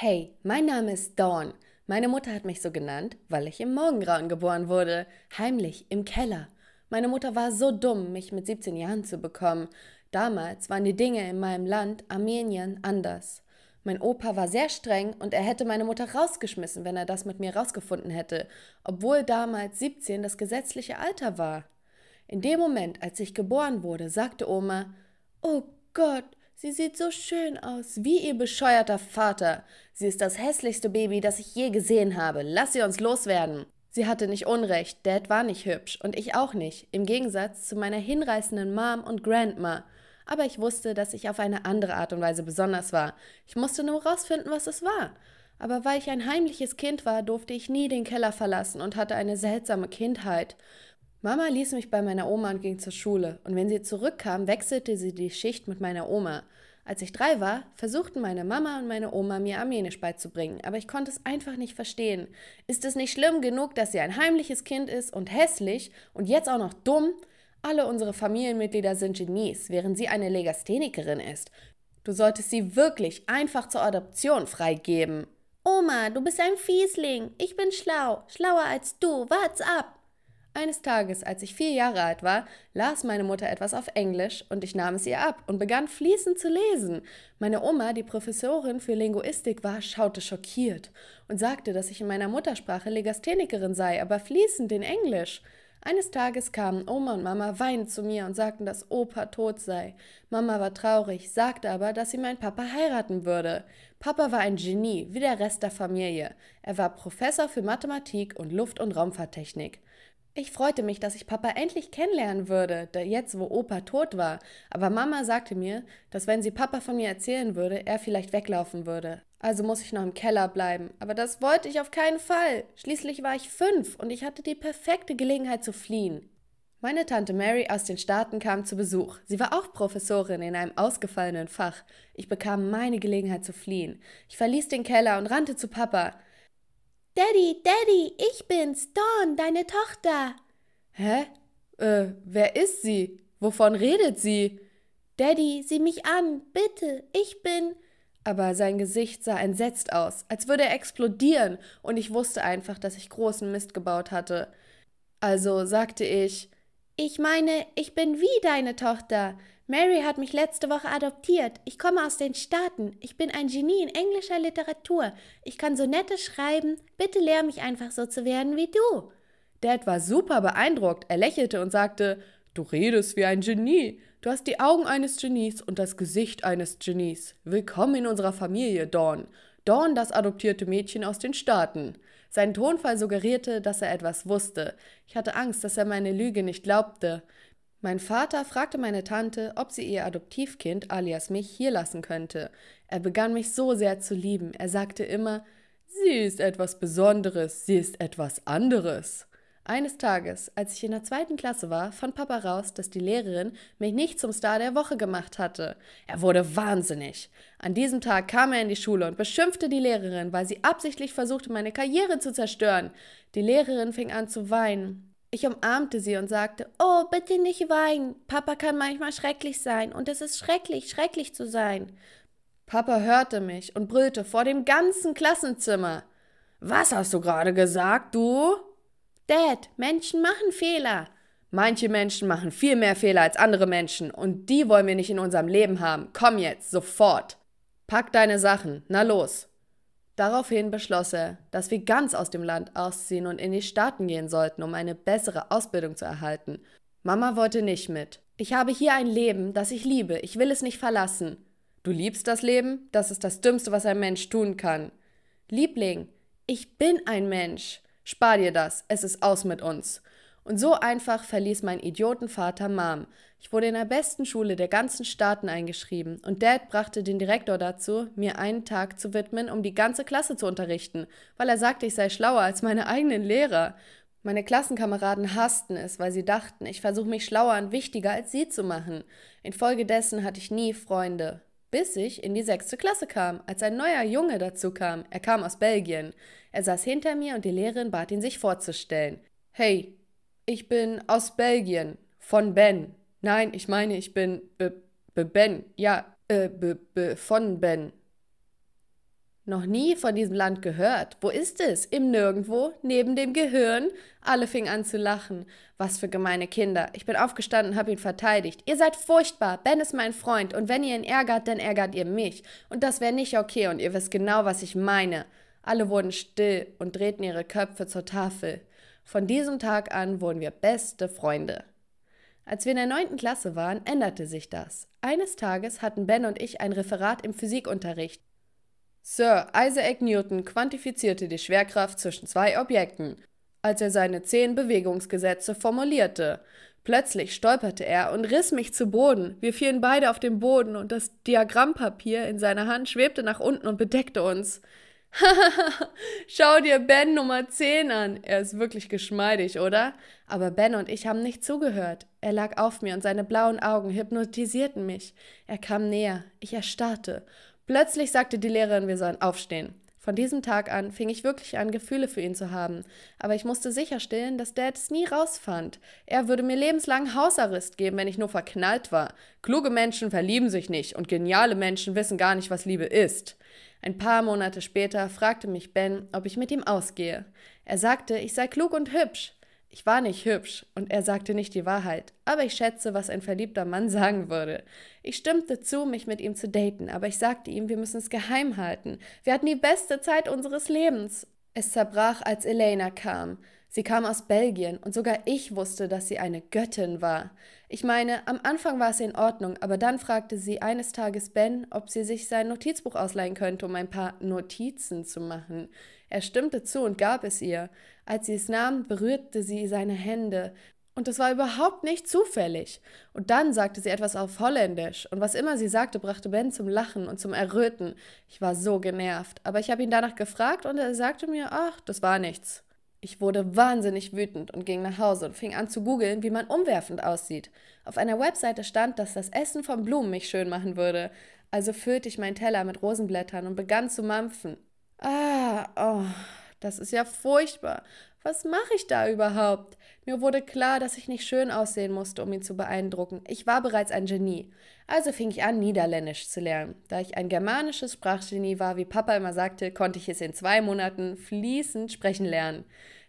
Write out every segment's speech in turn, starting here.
Hey, mein Name ist Dawn. Meine Mutter hat mich so genannt, weil ich im Morgengrauen geboren wurde, heimlich im Keller. Meine Mutter war so dumm, mich mit 17 Jahren zu bekommen. Damals waren die Dinge in meinem Land, Armenien, anders. Mein Opa war sehr streng und er hätte meine Mutter rausgeschmissen, wenn er das mit mir rausgefunden hätte, obwohl damals 17 das gesetzliche Alter war. In dem Moment, als ich geboren wurde, sagte Oma: Oh Gott, Sie sieht so schön aus, wie ihr bescheuerter Vater. Sie ist das hässlichste Baby, das ich je gesehen habe. Lass sie uns loswerden. Sie hatte nicht Unrecht, Dad war nicht hübsch und ich auch nicht, im Gegensatz zu meiner hinreißenden Mom und Grandma. Aber ich wusste, dass ich auf eine andere Art und Weise besonders war. Ich musste nur rausfinden, was es war. Aber weil ich ein heimliches Kind war, durfte ich nie den Keller verlassen und hatte eine seltsame Kindheit. Mama ließ mich bei meiner Oma und ging zur Schule, und wenn sie zurückkam, wechselte sie die Schicht mit meiner Oma. Als ich drei war, versuchten meine Mama und meine Oma mir Armenisch beizubringen, aber ich konnte es einfach nicht verstehen. Ist es nicht schlimm genug, dass sie ein heimliches Kind ist und hässlich und jetzt auch noch dumm? Alle unsere Familienmitglieder sind Genies, während sie eine Legasthenikerin ist. Du solltest sie wirklich einfach zur Adoption freigeben. Oma, du bist ein Fiesling. Ich bin schlau, schlauer als du. Wart's ab. Eines Tages, als ich vier Jahre alt war, las meine Mutter etwas auf Englisch und ich nahm es ihr ab und begann fließend zu lesen. Meine Oma, die Professorin für Linguistik war, schaute schockiert und sagte, dass ich in meiner Muttersprache Legasthenikerin sei, aber fließend in Englisch. Eines Tages kamen Oma und Mama weinend zu mir und sagten, dass Opa tot sei. Mama war traurig, sagte aber, dass sie meinen Papa heiraten würde. Papa war ein Genie, wie der Rest der Familie. Er war Professor für Mathematik und Luft- und Raumfahrttechnik. Ich freute mich, dass ich Papa endlich kennenlernen würde, da jetzt, wo Opa tot war. Aber Mama sagte mir, dass wenn sie Papa von mir erzählen würde, er vielleicht weglaufen würde. Also muss ich noch im Keller bleiben. Aber das wollte ich auf keinen Fall. Schließlich war ich fünf und ich hatte die perfekte Gelegenheit zu fliehen. Meine Tante Mary aus den Staaten kam zu Besuch. Sie war auch Professorin in einem ausgefallenen Fach. Ich bekam meine Gelegenheit zu fliehen. Ich verließ den Keller und rannte zu Papa. Daddy, Daddy, ich bin's, Dawn, deine Tochter. Hä? Äh, wer ist sie? Wovon redet sie? Daddy, sieh mich an, bitte, ich bin. Aber sein Gesicht sah entsetzt aus, als würde er explodieren, und ich wusste einfach, dass ich großen Mist gebaut hatte. Also sagte ich Ich meine, ich bin wie deine Tochter. Mary hat mich letzte Woche adoptiert. Ich komme aus den Staaten. Ich bin ein Genie in englischer Literatur. Ich kann Sonette schreiben. Bitte lehr mich einfach so zu werden wie du. Dad war super beeindruckt. Er lächelte und sagte, Du redest wie ein Genie. Du hast die Augen eines Genies und das Gesicht eines Genies. Willkommen in unserer Familie, Dawn. Dawn, das adoptierte Mädchen aus den Staaten. Sein Tonfall suggerierte, dass er etwas wusste. Ich hatte Angst, dass er meine Lüge nicht glaubte. Mein Vater fragte meine Tante, ob sie ihr Adoptivkind, alias mich, hier lassen könnte. Er begann mich so sehr zu lieben. Er sagte immer, sie ist etwas Besonderes, sie ist etwas anderes. Eines Tages, als ich in der zweiten Klasse war, fand Papa raus, dass die Lehrerin mich nicht zum Star der Woche gemacht hatte. Er wurde wahnsinnig. An diesem Tag kam er in die Schule und beschimpfte die Lehrerin, weil sie absichtlich versuchte, meine Karriere zu zerstören. Die Lehrerin fing an zu weinen. Ich umarmte sie und sagte, oh, bitte nicht weinen. Papa kann manchmal schrecklich sein und es ist schrecklich, schrecklich zu sein. Papa hörte mich und brüllte vor dem ganzen Klassenzimmer. Was hast du gerade gesagt, du? Dad, Menschen machen Fehler. Manche Menschen machen viel mehr Fehler als andere Menschen und die wollen wir nicht in unserem Leben haben. Komm jetzt, sofort. Pack deine Sachen, na los. Daraufhin beschloss er, dass wir ganz aus dem Land ausziehen und in die Staaten gehen sollten, um eine bessere Ausbildung zu erhalten. Mama wollte nicht mit. Ich habe hier ein Leben, das ich liebe. Ich will es nicht verlassen. Du liebst das Leben? Das ist das Dümmste, was ein Mensch tun kann. Liebling, ich bin ein Mensch. Spar dir das. Es ist aus mit uns. Und so einfach verließ mein Idiotenvater Mom. Ich wurde in der besten Schule der ganzen Staaten eingeschrieben und Dad brachte den Direktor dazu, mir einen Tag zu widmen, um die ganze Klasse zu unterrichten, weil er sagte, ich sei schlauer als meine eigenen Lehrer. Meine Klassenkameraden hassten es, weil sie dachten, ich versuche mich schlauer und wichtiger als sie zu machen. Infolgedessen hatte ich nie Freunde. Bis ich in die sechste Klasse kam, als ein neuer Junge dazu kam. Er kam aus Belgien. Er saß hinter mir und die Lehrerin bat ihn, sich vorzustellen. Hey, ich bin aus Belgien von Ben. Nein, ich meine, ich bin b, b Ben. Ja, äh, b, b von Ben. Noch nie von diesem Land gehört. Wo ist es? Im Nirgendwo, neben dem Gehirn. Alle fingen an zu lachen. Was für gemeine Kinder. Ich bin aufgestanden, und habe ihn verteidigt. Ihr seid furchtbar. Ben ist mein Freund. Und wenn ihr ihn ärgert, dann ärgert ihr mich. Und das wäre nicht okay. Und ihr wisst genau, was ich meine. Alle wurden still und drehten ihre Köpfe zur Tafel. Von diesem Tag an wurden wir beste Freunde. Als wir in der 9. Klasse waren, änderte sich das. Eines Tages hatten Ben und ich ein Referat im Physikunterricht. Sir Isaac Newton quantifizierte die Schwerkraft zwischen zwei Objekten, als er seine zehn Bewegungsgesetze formulierte. Plötzlich stolperte er und riss mich zu Boden. Wir fielen beide auf den Boden und das Diagrammpapier in seiner Hand schwebte nach unten und bedeckte uns. Schau dir Ben Nummer 10 an. Er ist wirklich geschmeidig, oder? Aber Ben und ich haben nicht zugehört. Er lag auf mir und seine blauen Augen hypnotisierten mich. Er kam näher. Ich erstarrte. Plötzlich sagte die Lehrerin, wir sollen aufstehen. Von diesem Tag an fing ich wirklich an, Gefühle für ihn zu haben, aber ich musste sicherstellen, dass Dad es nie rausfand. Er würde mir lebenslang Hausarrest geben, wenn ich nur verknallt war. Kluge Menschen verlieben sich nicht und geniale Menschen wissen gar nicht, was Liebe ist. Ein paar Monate später fragte mich Ben, ob ich mit ihm ausgehe. Er sagte, ich sei klug und hübsch. Ich war nicht hübsch und er sagte nicht die Wahrheit, aber ich schätze, was ein verliebter Mann sagen würde. Ich stimmte zu, mich mit ihm zu daten, aber ich sagte ihm, wir müssen es geheim halten. Wir hatten die beste Zeit unseres Lebens. Es zerbrach, als Elena kam. Sie kam aus Belgien und sogar ich wusste, dass sie eine Göttin war. Ich meine, am Anfang war es in Ordnung, aber dann fragte sie eines Tages Ben, ob sie sich sein Notizbuch ausleihen könnte, um ein paar Notizen zu machen. Er stimmte zu und gab es ihr. Als sie es nahm, berührte sie seine Hände. Und das war überhaupt nicht zufällig. Und dann sagte sie etwas auf Holländisch. Und was immer sie sagte, brachte Ben zum Lachen und zum Erröten. Ich war so genervt. Aber ich habe ihn danach gefragt und er sagte mir, ach, das war nichts. Ich wurde wahnsinnig wütend und ging nach Hause und fing an zu googeln, wie man umwerfend aussieht. Auf einer Webseite stand, dass das Essen von Blumen mich schön machen würde. Also füllte ich meinen Teller mit Rosenblättern und begann zu mampfen. Ah, oh, das ist ja furchtbar. Was mache ich da überhaupt? Mir wurde klar, dass ich nicht schön aussehen musste, um ihn zu beeindrucken. Ich war bereits ein Genie. Also fing ich an, Niederländisch zu lernen. Da ich ein germanisches Sprachgenie war, wie Papa immer sagte, konnte ich es in zwei Monaten fließend sprechen lernen.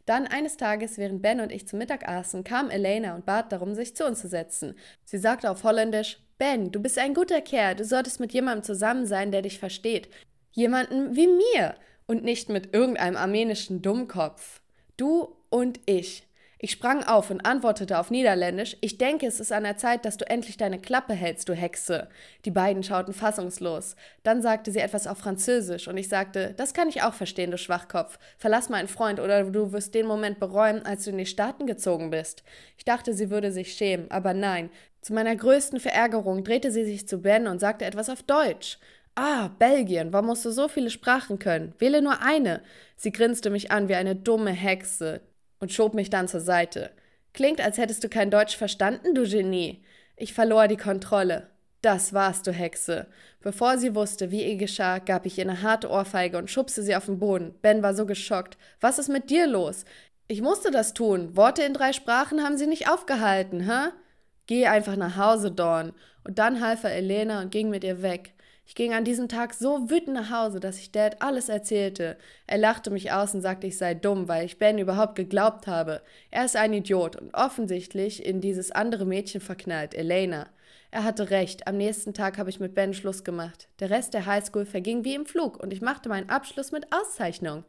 Dann eines Tages, während Ben und ich zu Mittag aßen, kam Elena und bat darum, sich zu uns zu setzen. Sie sagte auf Holländisch, Ben, du bist ein guter Kerl, du solltest mit jemandem zusammen sein, der dich versteht. Jemanden wie mir und nicht mit irgendeinem armenischen Dummkopf. Du und ich. Ich sprang auf und antwortete auf Niederländisch. Ich denke, es ist an der Zeit, dass du endlich deine Klappe hältst, du Hexe. Die beiden schauten fassungslos. Dann sagte sie etwas auf Französisch und ich sagte, das kann ich auch verstehen, du Schwachkopf. Verlass meinen Freund oder du wirst den Moment bereuen, als du in die Staaten gezogen bist. Ich dachte, sie würde sich schämen, aber nein. Zu meiner größten Verärgerung drehte sie sich zu Ben und sagte etwas auf Deutsch. Ah, Belgien, warum musst du so viele Sprachen können? Wähle nur eine. Sie grinste mich an wie eine dumme Hexe und schob mich dann zur Seite. Klingt, als hättest du kein Deutsch verstanden, du Genie. Ich verlor die Kontrolle. Das warst du, Hexe. Bevor sie wusste, wie ihr geschah, gab ich ihr eine harte Ohrfeige und schubste sie auf den Boden. Ben war so geschockt. Was ist mit dir los? Ich musste das tun. Worte in drei Sprachen haben sie nicht aufgehalten, hä? Geh einfach nach Hause, Dorn. Und dann half er Elena und ging mit ihr weg. Ich ging an diesem Tag so wütend nach Hause, dass ich Dad alles erzählte. Er lachte mich aus und sagte, ich sei dumm, weil ich Ben überhaupt geglaubt habe. Er ist ein Idiot und offensichtlich in dieses andere Mädchen verknallt, Elena. Er hatte recht, am nächsten Tag habe ich mit Ben Schluss gemacht. Der Rest der Highschool verging wie im Flug und ich machte meinen Abschluss mit Auszeichnung.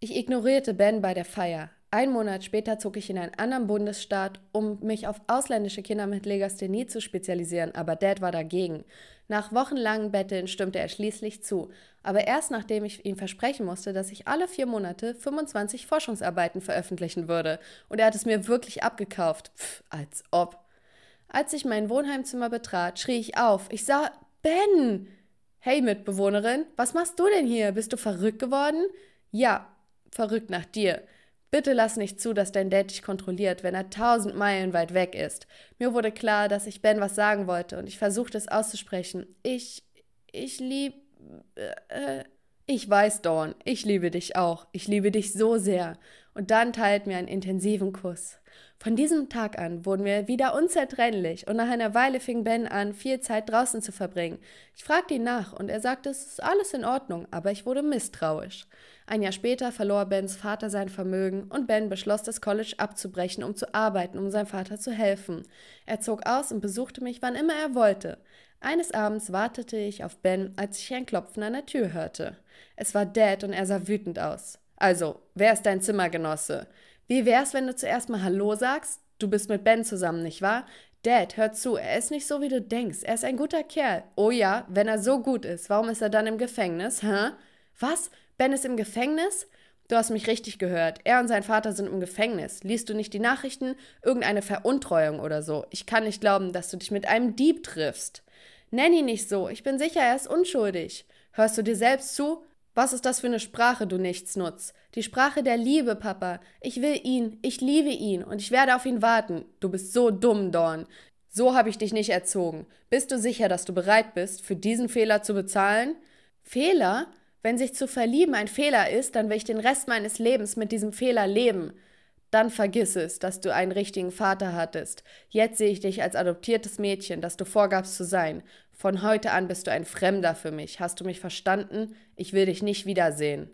Ich ignorierte Ben bei der Feier. Ein Monat später zog ich in einen anderen Bundesstaat, um mich auf ausländische Kinder mit Legasthenie zu spezialisieren, aber Dad war dagegen. Nach wochenlangen Betteln stimmte er schließlich zu, aber erst nachdem ich ihm versprechen musste, dass ich alle vier Monate 25 Forschungsarbeiten veröffentlichen würde. Und er hat es mir wirklich abgekauft. Pff, als ob. Als ich mein Wohnheimzimmer betrat, schrie ich auf. Ich sah Ben! Hey Mitbewohnerin, was machst du denn hier? Bist du verrückt geworden? Ja, verrückt nach dir. Bitte lass nicht zu, dass dein Date dich kontrolliert, wenn er tausend Meilen weit weg ist. Mir wurde klar, dass ich Ben was sagen wollte und ich versuchte es auszusprechen. Ich, ich lieb, äh, äh ich weiß, Dawn, ich liebe dich auch. Ich liebe dich so sehr. Und dann teilt mir einen intensiven Kuss. Von diesem Tag an wurden wir wieder unzertrennlich und nach einer Weile fing Ben an, viel Zeit draußen zu verbringen. Ich fragte ihn nach und er sagte, es ist alles in Ordnung, aber ich wurde misstrauisch. Ein Jahr später verlor Bens Vater sein Vermögen und Ben beschloss, das College abzubrechen, um zu arbeiten, um seinem Vater zu helfen. Er zog aus und besuchte mich, wann immer er wollte. Eines Abends wartete ich auf Ben, als ich ein Klopfen an der Tür hörte. Es war Dad und er sah wütend aus. Also, wer ist dein Zimmergenosse? Wie wär's, wenn du zuerst mal Hallo sagst? Du bist mit Ben zusammen, nicht wahr? Dad, hör zu, er ist nicht so, wie du denkst. Er ist ein guter Kerl. Oh ja, wenn er so gut ist, warum ist er dann im Gefängnis? Hä? Was? Ben ist im Gefängnis? Du hast mich richtig gehört. Er und sein Vater sind im Gefängnis. Liest du nicht die Nachrichten? Irgendeine Veruntreuung oder so. Ich kann nicht glauben, dass du dich mit einem Dieb triffst. Nenn ihn nicht so. Ich bin sicher, er ist unschuldig. Hörst du dir selbst zu? Was ist das für eine Sprache, du Nichtsnutz? Die Sprache der Liebe, Papa. Ich will ihn, ich liebe ihn und ich werde auf ihn warten. Du bist so dumm, Dorn. So habe ich dich nicht erzogen. Bist du sicher, dass du bereit bist, für diesen Fehler zu bezahlen? Fehler? Wenn sich zu verlieben ein Fehler ist, dann will ich den Rest meines Lebens mit diesem Fehler leben. Dann vergiss es, dass du einen richtigen Vater hattest. Jetzt sehe ich dich als adoptiertes Mädchen, das du vorgabst zu sein. Von heute an bist du ein Fremder für mich. Hast du mich verstanden? Ich will dich nicht wiedersehen.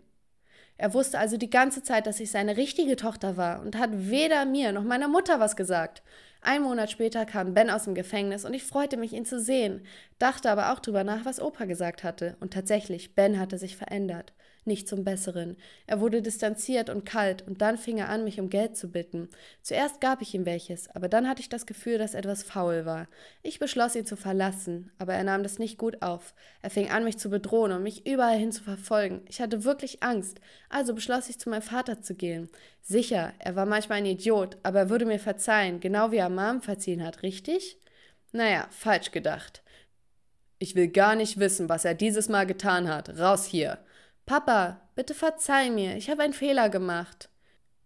Er wusste also die ganze Zeit, dass ich seine richtige Tochter war und hat weder mir noch meiner Mutter was gesagt. Ein Monat später kam Ben aus dem Gefängnis und ich freute mich, ihn zu sehen, dachte aber auch drüber nach, was Opa gesagt hatte. Und tatsächlich, Ben hatte sich verändert nicht zum Besseren. Er wurde distanziert und kalt, und dann fing er an, mich um Geld zu bitten. Zuerst gab ich ihm welches, aber dann hatte ich das Gefühl, dass etwas faul war. Ich beschloss, ihn zu verlassen, aber er nahm das nicht gut auf. Er fing an, mich zu bedrohen und mich überall hin zu verfolgen. Ich hatte wirklich Angst, also beschloss ich, zu meinem Vater zu gehen. Sicher, er war manchmal ein Idiot, aber er würde mir verzeihen, genau wie er Mom verziehen hat, richtig? Naja, falsch gedacht. Ich will gar nicht wissen, was er dieses Mal getan hat. Raus hier. Papa, bitte verzeih mir, ich habe einen Fehler gemacht.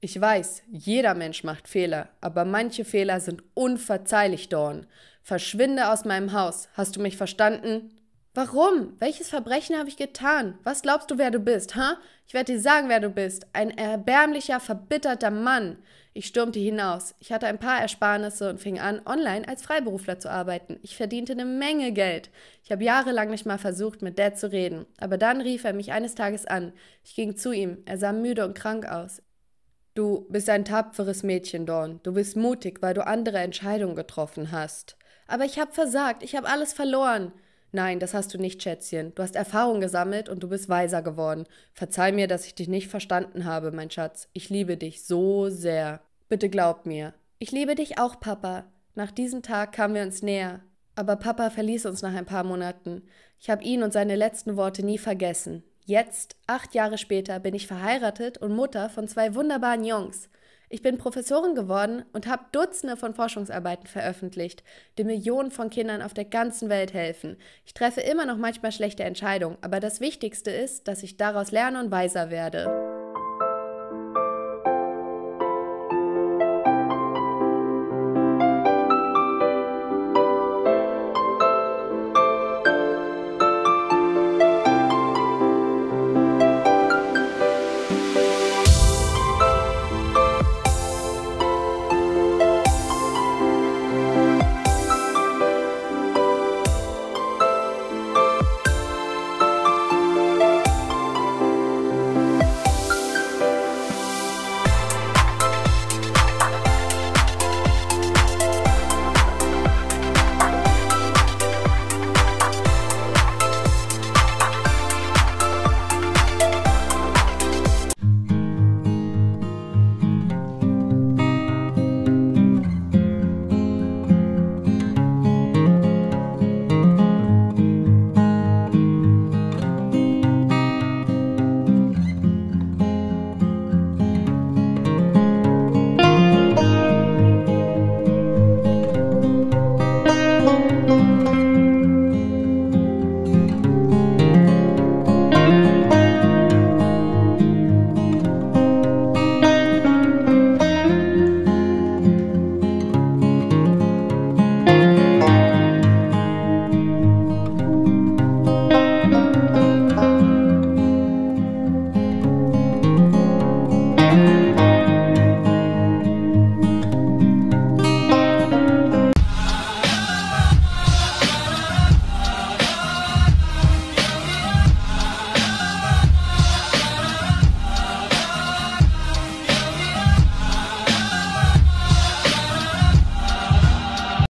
Ich weiß, jeder Mensch macht Fehler, aber manche Fehler sind unverzeihlich, Dorn. Verschwinde aus meinem Haus, hast du mich verstanden? Warum? Welches Verbrechen habe ich getan? Was glaubst du, wer du bist, ha? Ich werde dir sagen, wer du bist. Ein erbärmlicher, verbitterter Mann. Ich stürmte hinaus. Ich hatte ein paar Ersparnisse und fing an, online als Freiberufler zu arbeiten. Ich verdiente eine Menge Geld. Ich habe jahrelang nicht mal versucht, mit Dad zu reden. Aber dann rief er mich eines Tages an. Ich ging zu ihm. Er sah müde und krank aus. Du bist ein tapferes Mädchen, Dawn. Du bist mutig, weil du andere Entscheidungen getroffen hast. Aber ich habe versagt. Ich habe alles verloren. Nein, das hast du nicht, Schätzchen. Du hast Erfahrung gesammelt und du bist weiser geworden. Verzeih mir, dass ich dich nicht verstanden habe, mein Schatz. Ich liebe dich so sehr. Bitte glaub mir. Ich liebe dich auch, Papa. Nach diesem Tag kamen wir uns näher. Aber Papa verließ uns nach ein paar Monaten. Ich habe ihn und seine letzten Worte nie vergessen. Jetzt, acht Jahre später, bin ich verheiratet und Mutter von zwei wunderbaren Jungs. Ich bin Professorin geworden und habe Dutzende von Forschungsarbeiten veröffentlicht, die Millionen von Kindern auf der ganzen Welt helfen. Ich treffe immer noch manchmal schlechte Entscheidungen, aber das Wichtigste ist, dass ich daraus lerne und weiser werde.